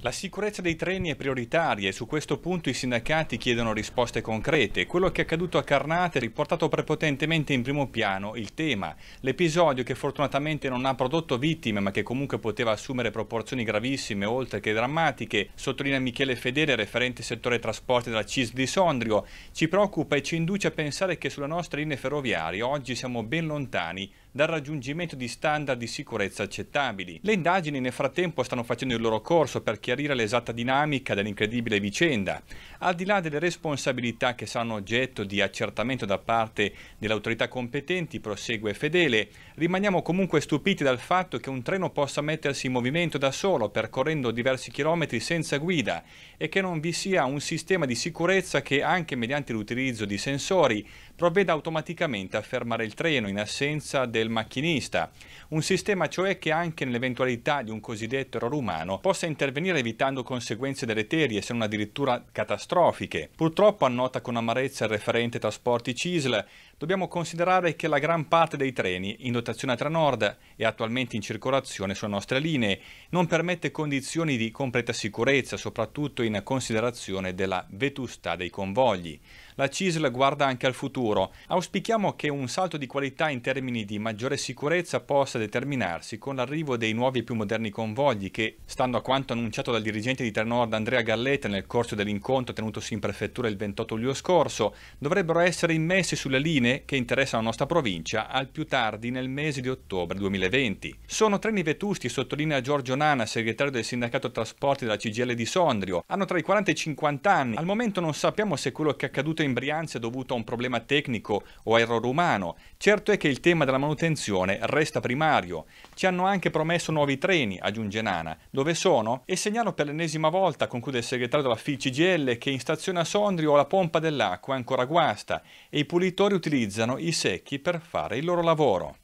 La sicurezza dei treni è prioritaria e su questo punto i sindacati chiedono risposte concrete. Quello che è accaduto a Carnate è riportato prepotentemente in primo piano il tema. L'episodio che fortunatamente non ha prodotto vittime ma che comunque poteva assumere proporzioni gravissime oltre che drammatiche, sottolinea Michele Fedele, referente settore trasporti della CIS di Sondrio, ci preoccupa e ci induce a pensare che sulle nostre linee ferroviarie oggi siamo ben lontani dal raggiungimento di standard di sicurezza accettabili. Le indagini nel frattempo stanno facendo il loro corso per chiarire l'esatta dinamica dell'incredibile vicenda. Al di là delle responsabilità che saranno oggetto di accertamento da parte delle autorità competenti, prosegue Fedele, rimaniamo comunque stupiti dal fatto che un treno possa mettersi in movimento da solo percorrendo diversi chilometri senza guida e che non vi sia un sistema di sicurezza che anche mediante l'utilizzo di sensori provveda automaticamente a fermare il treno in assenza del del macchinista. Un sistema cioè che anche nell'eventualità di un cosiddetto errore umano possa intervenire evitando conseguenze deleterie se non addirittura catastrofiche. Purtroppo annota con amarezza il referente trasporti CISL, dobbiamo considerare che la gran parte dei treni in dotazione a Tranord e attualmente in circolazione sulle nostre linee non permette condizioni di completa sicurezza, soprattutto in considerazione della vetustà dei convogli. La CISL guarda anche al futuro. Auspichiamo che un salto di qualità in termini di maggiore sicurezza possa determinarsi con l'arrivo dei nuovi e più moderni convogli che, stando a quanto annunciato dal dirigente di Trenord Andrea Galletta nel corso dell'incontro tenutosi in prefettura il 28 luglio scorso, dovrebbero essere immessi sulle linee linee che interessano la nostra provincia al più tardi nel mese di ottobre 2020. Sono treni vetusti, sottolinea Giorgio Nana, segretario del sindacato trasporti della CGL di Sondrio. Hanno tra i 40 e i 50 anni. Al momento non sappiamo se quello che è accaduto in Brianza è dovuto a un problema tecnico o a errore umano. Certo è che il tema della manutenzione resta primario. Ci hanno anche promesso nuovi treni, aggiunge Nana. Dove sono? E segnalo per l'ennesima volta, conclude il segretario della FICGL, che in stazione a Sondrio la pompa dell'acqua è ancora guasta e i pulitori utilizzano utilizzano i secchi per fare il loro lavoro.